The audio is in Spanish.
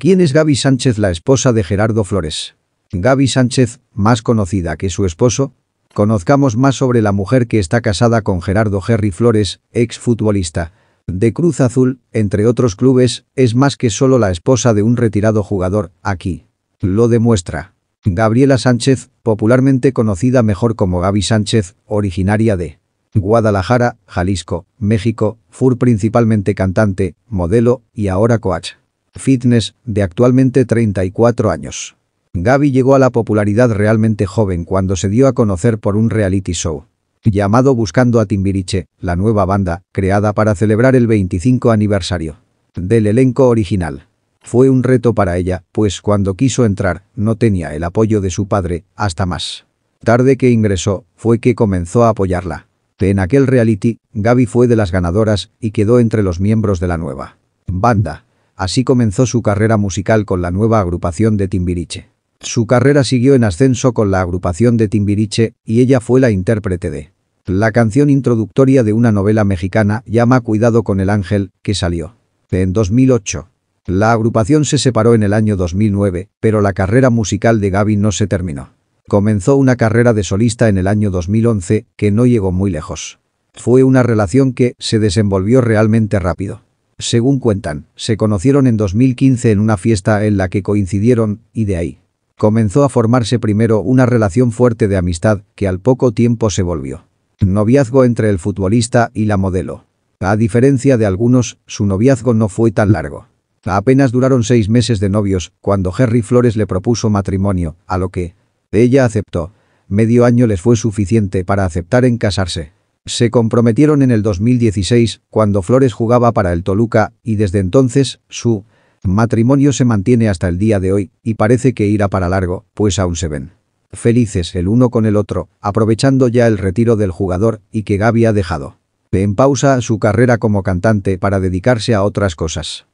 ¿Quién es Gaby Sánchez, la esposa de Gerardo Flores? Gaby Sánchez, más conocida que su esposo, conozcamos más sobre la mujer que está casada con Gerardo Jerry Flores, ex futbolista de Cruz Azul, entre otros clubes, es más que solo la esposa de un retirado jugador, aquí. Lo demuestra. Gabriela Sánchez, popularmente conocida mejor como Gaby Sánchez, originaria de Guadalajara, Jalisco, México, fur principalmente cantante, modelo y ahora coach fitness, de actualmente 34 años. Gaby llegó a la popularidad realmente joven cuando se dio a conocer por un reality show llamado Buscando a Timbiriche, la nueva banda, creada para celebrar el 25 aniversario del elenco original. Fue un reto para ella, pues cuando quiso entrar, no tenía el apoyo de su padre, hasta más. Tarde que ingresó, fue que comenzó a apoyarla. En aquel reality, Gaby fue de las ganadoras y quedó entre los miembros de la nueva banda. Así comenzó su carrera musical con la nueva agrupación de Timbiriche. Su carrera siguió en ascenso con la agrupación de Timbiriche y ella fue la intérprete de la canción introductoria de una novela mexicana llama Cuidado con el ángel, que salió en 2008. La agrupación se separó en el año 2009, pero la carrera musical de Gaby no se terminó. Comenzó una carrera de solista en el año 2011, que no llegó muy lejos. Fue una relación que se desenvolvió realmente rápido. Según cuentan, se conocieron en 2015 en una fiesta en la que coincidieron, y de ahí. Comenzó a formarse primero una relación fuerte de amistad que al poco tiempo se volvió. Noviazgo entre el futbolista y la modelo. A diferencia de algunos, su noviazgo no fue tan largo. Apenas duraron seis meses de novios cuando Henry Flores le propuso matrimonio, a lo que ella aceptó. Medio año les fue suficiente para aceptar en casarse. Se comprometieron en el 2016, cuando Flores jugaba para el Toluca, y desde entonces, su matrimonio se mantiene hasta el día de hoy, y parece que irá para largo, pues aún se ven felices el uno con el otro, aprovechando ya el retiro del jugador y que Gaby ha dejado en pausa su carrera como cantante para dedicarse a otras cosas.